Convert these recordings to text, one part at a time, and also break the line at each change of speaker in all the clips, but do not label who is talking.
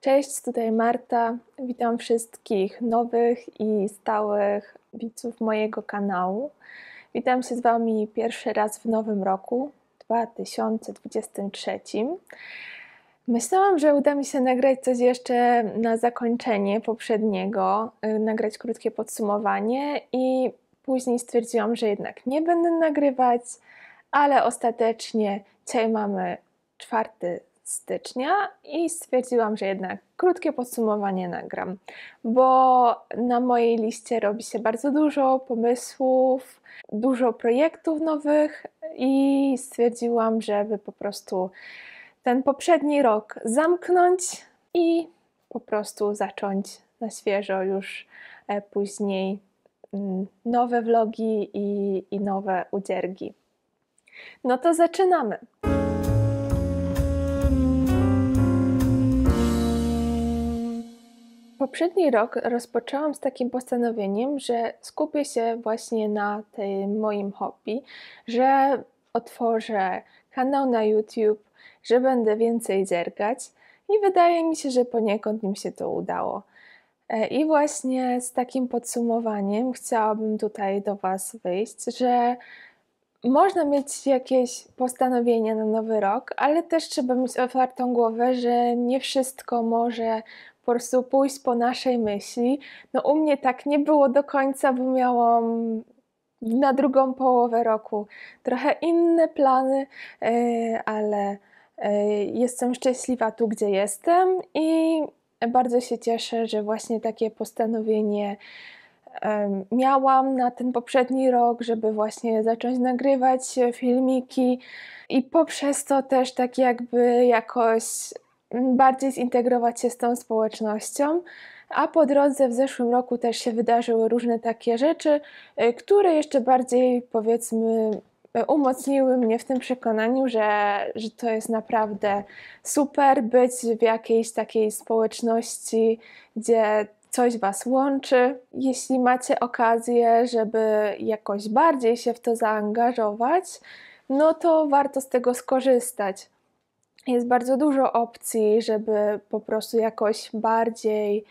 Cześć, tutaj Marta. Witam wszystkich nowych i stałych widzów mojego kanału. Witam się z Wami pierwszy raz w nowym roku 2023. Myślałam, że uda mi się nagrać coś jeszcze na zakończenie poprzedniego, y, nagrać krótkie podsumowanie i później stwierdziłam, że jednak nie będę nagrywać, ale ostatecznie dzisiaj mamy czwarty stycznia i stwierdziłam, że jednak krótkie podsumowanie nagram, bo na mojej liście robi się bardzo dużo pomysłów, dużo projektów nowych i stwierdziłam, żeby po prostu ten poprzedni rok zamknąć i po prostu zacząć na świeżo już e, później mm, nowe vlogi i, i nowe udziergi. No to zaczynamy! Poprzedni rok rozpoczęłam z takim postanowieniem, że skupię się właśnie na tym moim hobby, że otworzę kanał na YouTube, że będę więcej zerkać i wydaje mi się, że poniekąd mi się to udało. E, I właśnie z takim podsumowaniem chciałabym tutaj do Was wyjść, że można mieć jakieś postanowienia na nowy rok, ale też trzeba mieć otwartą głowę, że nie wszystko może po prostu pójść po naszej myśli. No u mnie tak nie było do końca, bo miałam na drugą połowę roku trochę inne plany, e, ale e, jestem szczęśliwa tu, gdzie jestem i bardzo się cieszę, że właśnie takie postanowienie miałam na ten poprzedni rok, żeby właśnie zacząć nagrywać e, filmiki i poprzez to też tak jakby jakoś bardziej zintegrować się z tą społecznością. A po drodze w zeszłym roku też się wydarzyły różne takie rzeczy, y, które jeszcze bardziej powiedzmy y, umocniły mnie w tym przekonaniu, że, że to jest naprawdę super być w jakiejś takiej społeczności, gdzie coś Was łączy. Jeśli macie okazję, żeby jakoś bardziej się w to zaangażować, no to warto z tego skorzystać jest bardzo dużo opcji, żeby po prostu jakoś bardziej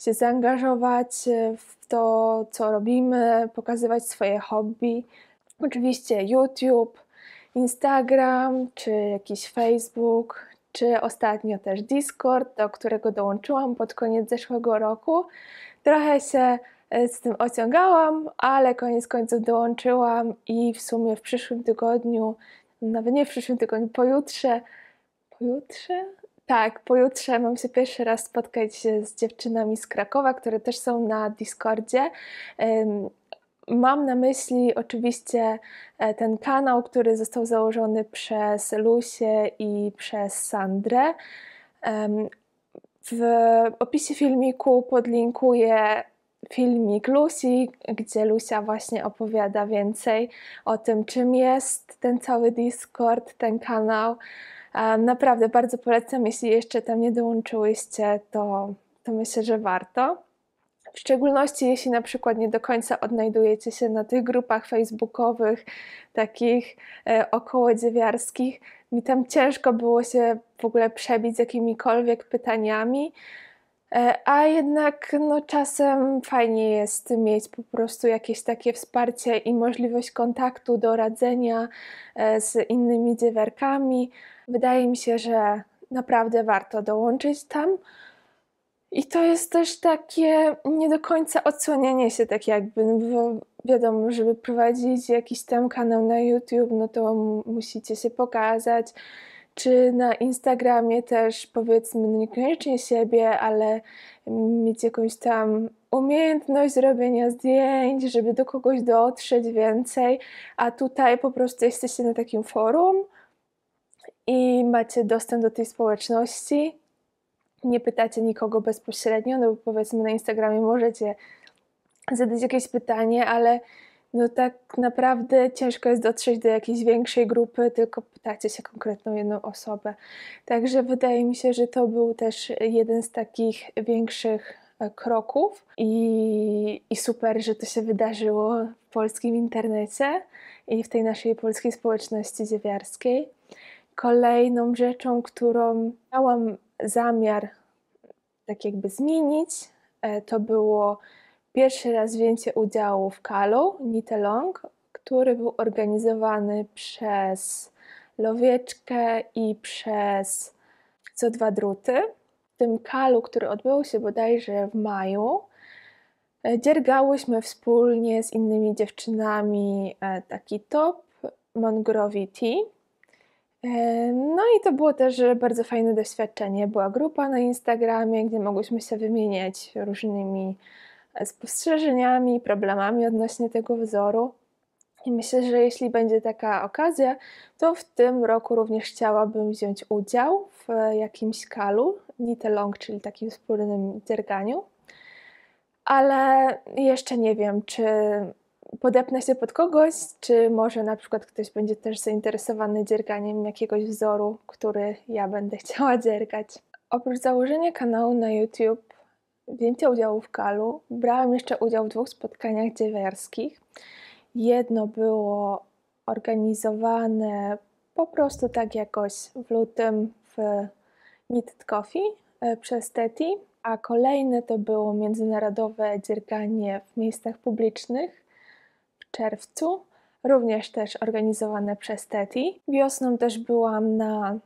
się zaangażować w to, co robimy, pokazywać swoje hobby. Oczywiście YouTube, Instagram, czy jakiś Facebook, czy ostatnio też Discord, do którego dołączyłam pod koniec zeszłego roku. Trochę się e, z tym ociągałam, ale koniec końców dołączyłam i w sumie w przyszłym tygodniu, nawet nie w przyszłym tygodniu, pojutrze Pojutrze? Tak, pojutrze mam się pierwszy raz spotkać z dziewczynami z Krakowa, które też są na Discordzie. Mam na myśli oczywiście e, ten kanał, który został założony przez Lusię i przez Sandrę. W opisie filmiku podlinkuję filmik Lucy, gdzie Lucia właśnie opowiada więcej o tym, czym jest ten cały Discord, ten kanał. Naprawdę bardzo polecam, jeśli jeszcze tam nie dołączyłyście, to, to myślę, że warto. W szczególności jeśli na przykład nie do końca odnajdujecie się na tych grupach facebookowych, takich e, około dziewiarskich, mi tam ciężko było się w ogóle przebić z jakimikolwiek pytaniami. E, a jednak no, czasem fajnie jest mieć po prostu jakieś takie wsparcie i możliwość kontaktu, doradzenia e, z innymi dziewerkami. Wydaje mi się, że naprawdę warto dołączyć tam. I to jest też takie nie do końca odsłonienie się, tak jakby, no wiadomo, żeby prowadzić jakiś tam kanał na YouTube, no to musicie się pokazać czy na Instagramie też powiedzmy, no niekoniecznie siebie, ale mieć jakąś tam umiejętność zrobienia zdjęć, żeby do kogoś dotrzeć więcej, a tutaj po prostu jesteście na takim forum i macie dostęp do tej społeczności. Nie pytacie nikogo bezpośrednio, no bo powiedzmy na Instagramie możecie zadać jakieś pytanie, ale no tak naprawdę ciężko jest dotrzeć do jakiejś większej grupy, tylko pytacie się konkretną jedną osobę. Także wydaje mi się, że to był też jeden z takich większych e, kroków i, i super, że to się wydarzyło w polskim internecie i w tej naszej polskiej społeczności dziewiarskiej. Kolejną rzeczą, którą miałam zamiar tak jakby zmienić, e, to było Pierwszy raz wzięcie udziału w Kalu Nitelong, który był organizowany przez Lowieczkę i przez Co Dwa Druty. W tym Kalu, który odbył się bodajże w maju, e, dziergałyśmy wspólnie z innymi dziewczynami e, taki top Mongrovi Tea. No i to było też bardzo fajne doświadczenie. Była grupa na Instagramie, gdzie mogłyśmy się wymieniać różnymi spostrzeżeniami, problemami odnośnie tego wzoru. I myślę, że jeśli będzie taka okazja, to w tym roku również chciałabym wziąć udział w jakimś kalu, nitelong, czyli takim wspólnym dzierganiu. Ale jeszcze nie wiem, czy podepnę się pod kogoś, czy może na przykład ktoś będzie też zainteresowany dzierganiem jakiegoś wzoru, który ja będę chciała dziergać. Oprócz założenia kanału na YouTube wzięcia udziału w Kalu brałam jeszcze udział w dwóch spotkaniach dziewiarskich. Jedno było organizowane po prostu tak jakoś w lutym w Knitted Coffee przez Teti, a kolejne to było międzynarodowe dzierganie w miejscach publicznych w czerwcu, również też organizowane przez Teti. Wiosną też byłam na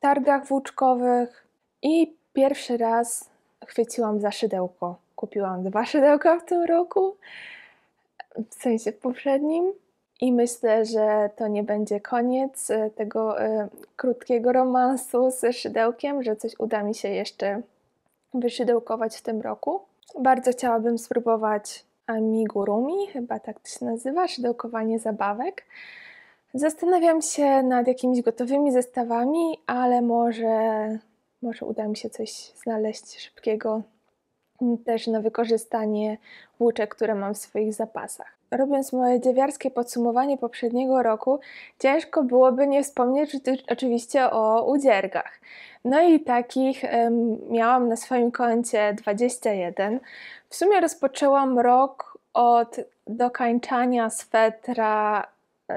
targach włóczkowych i pierwszy raz chwyciłam za szydełko. Kupiłam dwa szydełka w tym roku, w sensie poprzednim. I myślę, że to nie będzie koniec e, tego y, krótkiego romansu z szydełkiem, że coś uda mi się jeszcze wyszydełkować w tym roku. Bardzo chciałabym spróbować amigurumi, chyba tak to się nazywa, szydełkowanie zabawek. Zastanawiam się nad jakimiś gotowymi zestawami, ale może może uda mi się coś znaleźć szybkiego mm, też na wykorzystanie włóczek, które mam w swoich zapasach. Robiąc moje dziewiarskie podsumowanie poprzedniego roku, ciężko byłoby nie wspomnieć oczywiście o udziergach. No i takich miałam na swoim koncie 21. W sumie rozpoczęłam rok od dokańczania swetra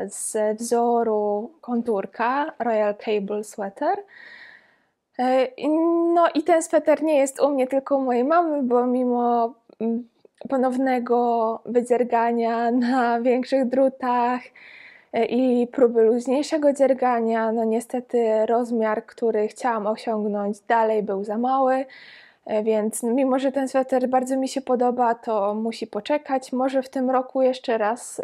z wzoru konturka Royal Cable Sweater. E, no i ten sweter nie jest u mnie, tylko u mojej mamy, bo mimo mm, ponownego wydziergania na większych drutach e, i próby luźniejszego dziergania, no niestety rozmiar, który chciałam osiągnąć dalej był za mały, e, więc mimo, że ten sweter bardzo mi się podoba, to musi poczekać. Może w tym roku jeszcze raz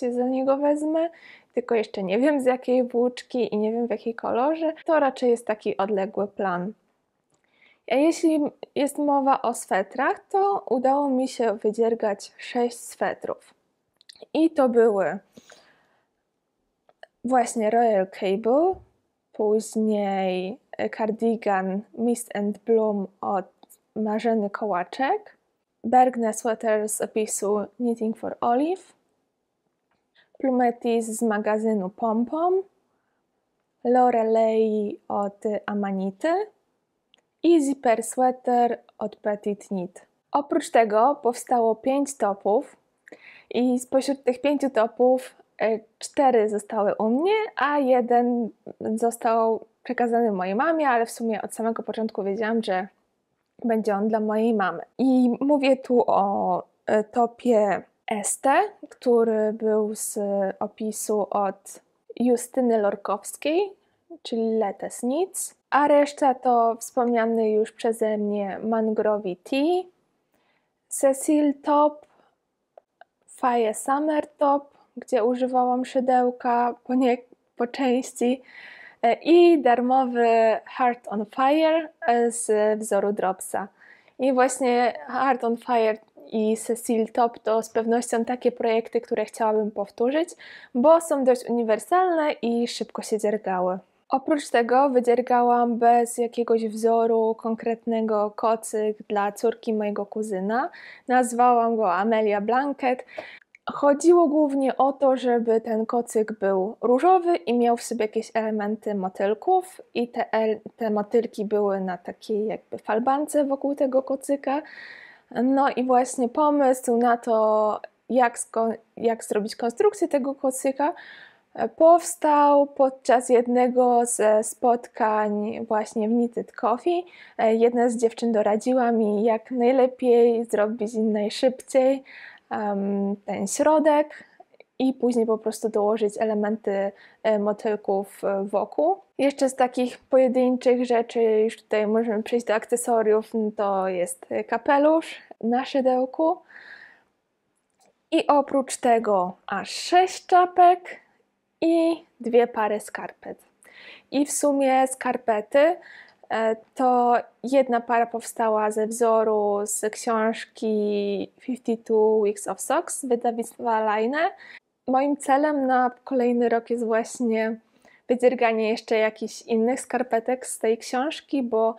się za niego wezmę tylko jeszcze nie wiem z jakiej włóczki i nie wiem w jakiej kolorze, to raczej jest taki odległy plan. A jeśli jest mowa o swetrach, to udało mi się wydziergać 6 swetrów. I to były właśnie Royal Cable, później cardigan Mist and Bloom od Marzeny Kołaczek, Bergnes Sweater z opisu Knitting for Olive, Plumetis z magazynu Pompom, Lorelei od Amanity i Zipper Sweater od Petit Knit. Oprócz tego powstało 5 topów i spośród tych 5 topów e, cztery zostały u mnie, a jeden został przekazany mojej mamie, ale w sumie od samego początku wiedziałam, że będzie on dla mojej mamy. I mówię tu o e, topie Este, który był z opisu od Justyny Lorkowskiej, czyli Letes Nic, a reszta to wspomniany już przeze mnie Mangrovi Tea, Cecil Top, Faye Summer Top, gdzie używałam szydełka po, nie, po części e, i darmowy Heart on Fire e, z wzoru Dropsa. I właśnie Heart on Fire i Cecil Top to z pewnością takie projekty, które chciałabym powtórzyć, bo są dość uniwersalne i szybko się dziergały. Oprócz tego wydziergałam bez jakiegoś wzoru konkretnego kocyk dla córki mojego kuzyna. Nazwałam go Amelia Blanket. Chodziło głównie o to, żeby ten kocyk był różowy i miał w sobie jakieś elementy motylków, i te, te motylki były na takiej jakby falbance wokół tego kocyka. No i właśnie pomysł na to, jak, jak zrobić konstrukcję tego kocyka, e, powstał podczas jednego ze spotkań właśnie w Knitted Coffee. E, jedna z dziewczyn doradziła mi, jak najlepiej zrobić najszybciej um, ten środek, i później po prostu dołożyć elementy e, motylków e, wokół. Jeszcze z takich pojedynczych rzeczy, już tutaj możemy przejść do akcesoriów, no to jest e, kapelusz na szydełku. I oprócz tego aż 6 czapek i dwie pary skarpet. I w sumie skarpety to jedna para powstała ze wzoru z książki 52 Weeks of Socks wydawnictwa Line moim celem na kolejny rok jest właśnie wydzierganie jeszcze jakichś innych skarpetek z tej książki, bo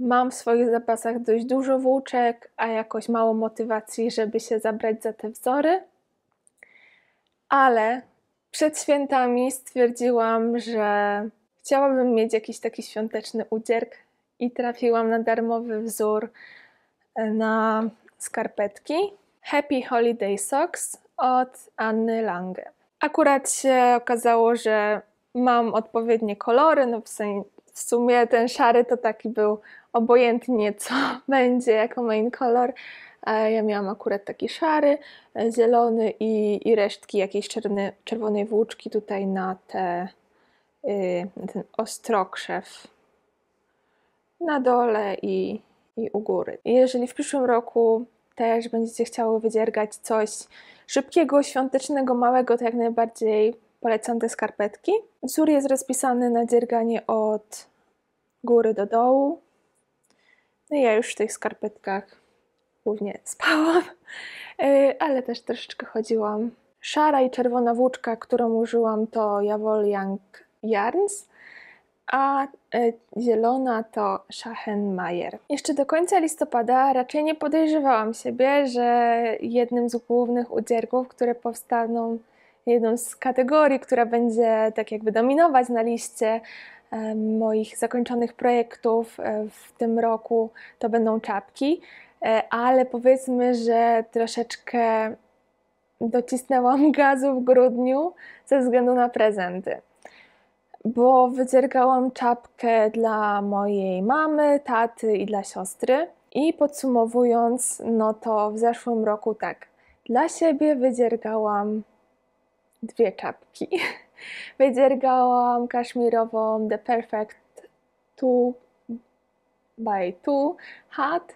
mam w swoich zapasach dość dużo włóczek, a jakoś mało motywacji, żeby się zabrać za te wzory. Ale przed świętami stwierdziłam, że chciałabym mieć jakiś taki świąteczny udzierk i trafiłam na darmowy wzór na skarpetki Happy Holiday Socks od Anny Lange. Akurat się okazało, że mam odpowiednie kolory, no w, sen, w sumie ten szary to taki był obojętnie co będzie jako main kolor. Ja miałam akurat taki szary, e, zielony i, i resztki jakiejś czerny, czerwonej włóczki tutaj na, te, y, na ten ostrokrzew na dole i, i u góry. jeżeli w przyszłym roku też będziecie chciały wydziergać coś szybkiego, świątecznego, małego to jak najbardziej polecam te skarpetki. Wzór jest rozpisany na dzierganie od góry do dołu. No ja już w tych skarpetkach głównie spałam, y, ale też troszeczkę chodziłam. Szara i czerwona włóczka, którą użyłam to Javol Young Yarns a e, zielona to Schachenmayer. Jeszcze do końca listopada raczej nie podejrzewałam siebie, że jednym z głównych udzierków, które powstaną, jedną z kategorii, która będzie tak jakby dominować na liście e, moich zakończonych projektów e, w tym roku, to będą czapki, ale powiedzmy, że troszeczkę docisnęłam gazu w grudniu ze względu na prezenty bo wydziergałam czapkę dla mojej mamy, taty i dla siostry. I podsumowując, no to w zeszłym roku tak, dla siebie wydziergałam dwie czapki. wydziergałam kaszmirową The Perfect 2 by 2 hat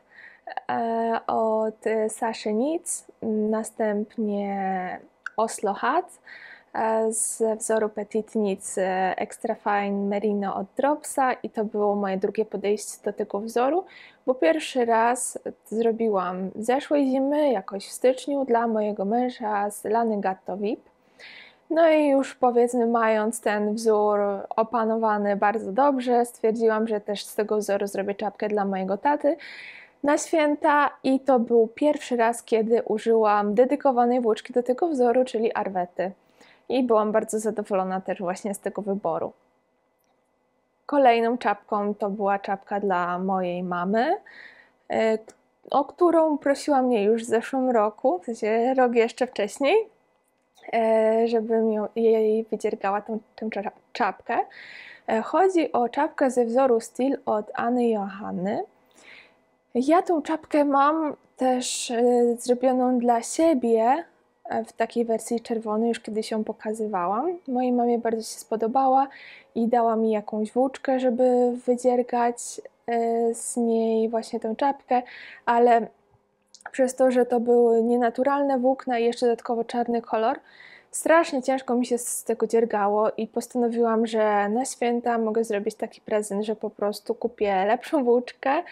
e, od Saszy Nic, następnie Oslo Hat, E, z wzoru Petit Nic e, Extra Fine Merino od Dropsa i to było moje drugie podejście do tego wzoru, bo pierwszy raz zrobiłam zeszłej zimy, jakoś w styczniu, dla mojego męża z Lany Gatto VIP. No i już powiedzmy, mając ten wzór opanowany bardzo dobrze, stwierdziłam, że też z tego wzoru zrobię czapkę dla mojego taty na święta i to był pierwszy raz, kiedy użyłam dedykowanej włóczki do tego wzoru, czyli arwety i byłam bardzo zadowolona też właśnie z tego wyboru. Kolejną czapką to była czapka dla mojej mamy, e, o którą prosiła mnie już w zeszłym roku, w sensie rok jeszcze wcześniej, e, żebym jej wydziergała tą, tą czapkę. E, chodzi o czapkę ze wzoru Steel od Anny Johanny. Ja tą czapkę mam też zrobioną dla siebie w takiej wersji czerwonej już kiedyś ją pokazywałam. Mojej mamie bardzo się spodobała i dała mi jakąś włóczkę, żeby wydziergać e, z niej właśnie tę czapkę, ale przez to, że to były nienaturalne włókna i jeszcze dodatkowo czarny kolor, strasznie ciężko mi się z tego dziergało i postanowiłam, że na święta mogę zrobić taki prezent, że po prostu kupię lepszą włóczkę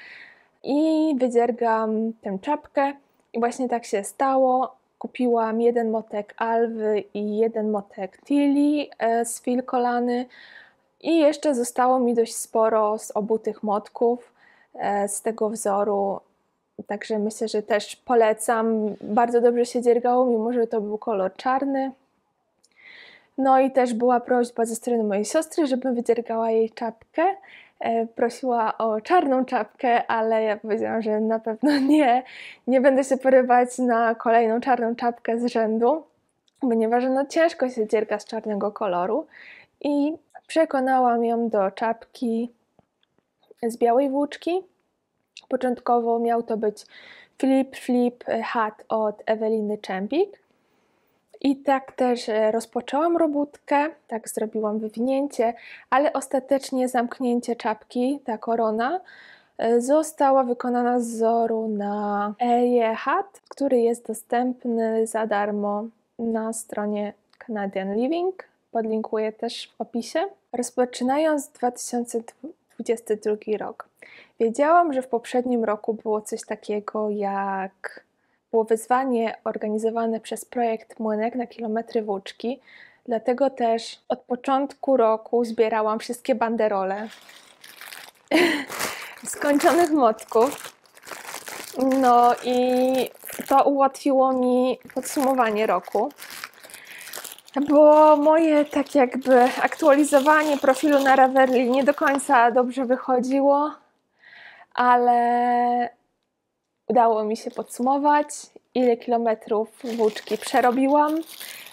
i wydziergam tę czapkę. I właśnie tak się stało. Kupiłam jeden motek Alwy i jeden motek Tilly e, z Filkolany i jeszcze zostało mi dość sporo z obu tych motków e, z tego wzoru. Także myślę, że też polecam. Bardzo dobrze się dziergało, mimo że to był kolor czarny. No i też była prośba ze strony mojej siostry, żebym wydziergała jej czapkę. E, prosiła o czarną czapkę, ale ja powiedziałam, że na pewno nie, nie będę się porywać na kolejną czarną czapkę z rzędu, ponieważ no ciężko się dzierga z czarnego koloru i przekonałam ją do czapki z białej włóczki. Początkowo miał to być flip flip hat od Eweliny Czempik, i tak też e, rozpoczęłam robótkę, tak zrobiłam wywinięcie, ale ostatecznie zamknięcie czapki, ta korona, e, została wykonana z wzoru na Eje Hat, który jest dostępny za darmo na stronie Canadian Living. Podlinkuję też w opisie. Rozpoczynając 2022 rok, wiedziałam, że w poprzednim roku było coś takiego jak było wyzwanie organizowane przez projekt Młynek na kilometry włóczki, dlatego też od początku roku zbierałam wszystkie banderole skończonych motków. No i to ułatwiło mi podsumowanie roku. Bo moje tak jakby aktualizowanie profilu na Ravelli nie do końca dobrze wychodziło, ale udało mi się podsumować, ile kilometrów włóczki przerobiłam.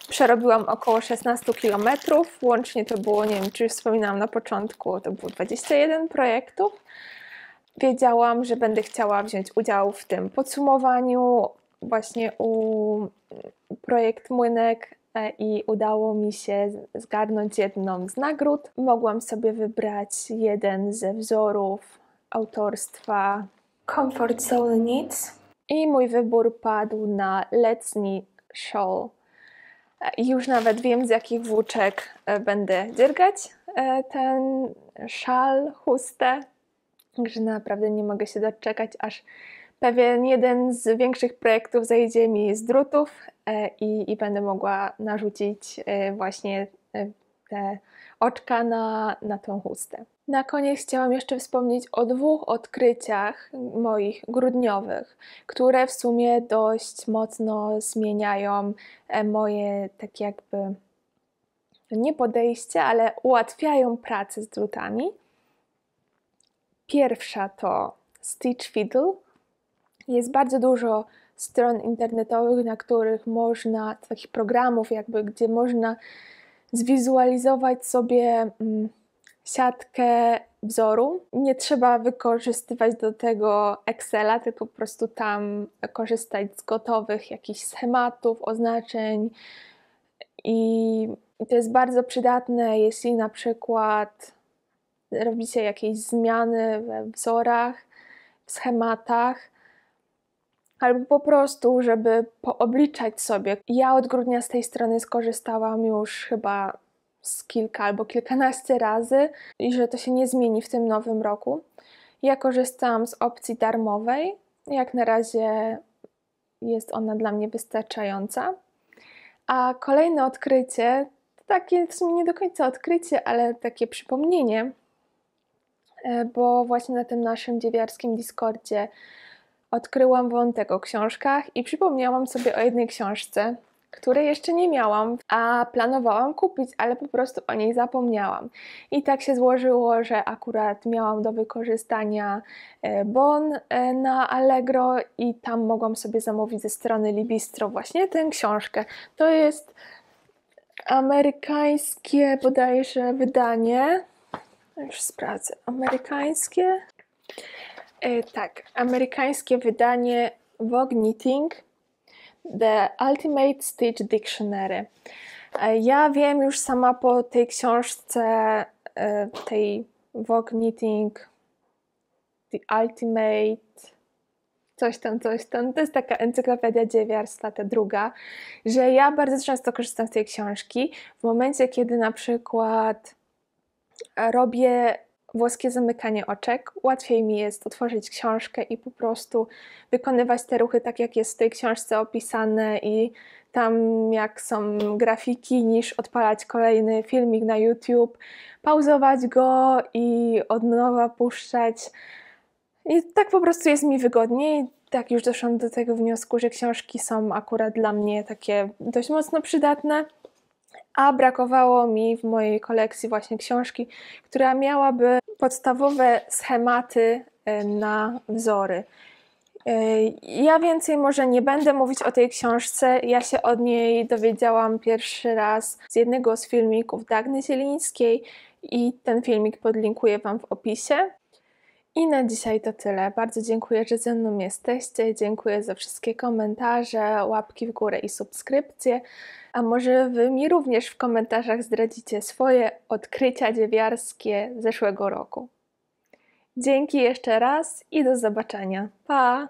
Przerobiłam około 16 kilometrów, łącznie to było, nie wiem czy już wspominałam na początku, to było 21 projektów. Wiedziałam, że będę chciała wziąć udział w tym podsumowaniu właśnie u projekt Młynek e, i udało mi się zgarnąć jedną z nagród. Mogłam sobie wybrać jeden ze wzorów autorstwa Comfort Zone Needs. I mój wybór padł na letni shawl. Już nawet wiem, z jakich włóczek e, będę dziergać e, ten szal, chustę. Także naprawdę nie mogę się doczekać, aż pewien jeden z większych projektów zejdzie mi z drutów e, i, i będę mogła narzucić właśnie te oczka na, na tą chustę. Na koniec chciałam jeszcze wspomnieć o dwóch odkryciach moich grudniowych, które w sumie dość mocno zmieniają e, moje tak jakby nie podejście, ale ułatwiają pracę z drutami. Pierwsza to Stitch Fiddle. Jest bardzo dużo stron internetowych, na których można, takich programów jakby, gdzie można zwizualizować sobie... Mm, siatkę wzoru. Nie trzeba wykorzystywać do tego Excela, tylko po prostu tam korzystać z gotowych jakichś schematów, oznaczeń. I to jest bardzo przydatne, jeśli na przykład robicie jakieś zmiany we wzorach, w schematach, albo po prostu, żeby poobliczać sobie. Ja od grudnia z tej strony skorzystałam już chyba z kilka albo kilkanaście razy i że to się nie zmieni w tym nowym roku. Ja korzystałam z opcji darmowej. Jak na razie jest ona dla mnie wystarczająca. A kolejne odkrycie, takie w sumie nie do końca odkrycie, ale takie przypomnienie, e, bo właśnie na tym naszym dziewiarskim Discordzie odkryłam wątek o książkach i przypomniałam sobie o jednej książce, które jeszcze nie miałam, a planowałam kupić, ale po prostu o niej zapomniałam. I tak się złożyło, że akurat miałam do wykorzystania e, bon e, na Allegro i tam mogłam sobie zamówić ze strony Libistro właśnie tę książkę. To jest amerykańskie bodajże wydanie. Już sprawdzę. Amerykańskie. E, tak, amerykańskie wydanie Vogue Knitting The Ultimate Stitch Dictionary. E, ja wiem już sama po tej książce, e, tej Vogue Knitting, The Ultimate, coś tam, coś tam. To jest taka encyklopedia dziewiarstwa, ta druga, że ja bardzo często korzystam z tej książki w momencie, kiedy na przykład robię włoskie zamykanie oczek. Łatwiej mi jest otworzyć książkę i po prostu wykonywać te ruchy tak, jak jest w tej książce opisane i tam jak są grafiki, niż odpalać kolejny filmik na YouTube, pauzować go i od nowa puszczać. I tak po prostu jest mi wygodniej. Tak już doszłam do tego wniosku, że książki są akurat dla mnie takie dość mocno przydatne a brakowało mi w mojej kolekcji właśnie książki, która miałaby podstawowe schematy y, na wzory. Y, ja więcej może nie będę mówić o tej książce. Ja się od niej dowiedziałam pierwszy raz z jednego z filmików Dagny Zielińskiej i ten filmik podlinkuję Wam w opisie. I na dzisiaj to tyle. Bardzo dziękuję, że ze mną jesteście. Dziękuję za wszystkie komentarze, łapki w górę i subskrypcje. A może Wy mi również w komentarzach zdradzicie swoje odkrycia dziewiarskie zeszłego roku. Dzięki jeszcze raz i do zobaczenia. Pa!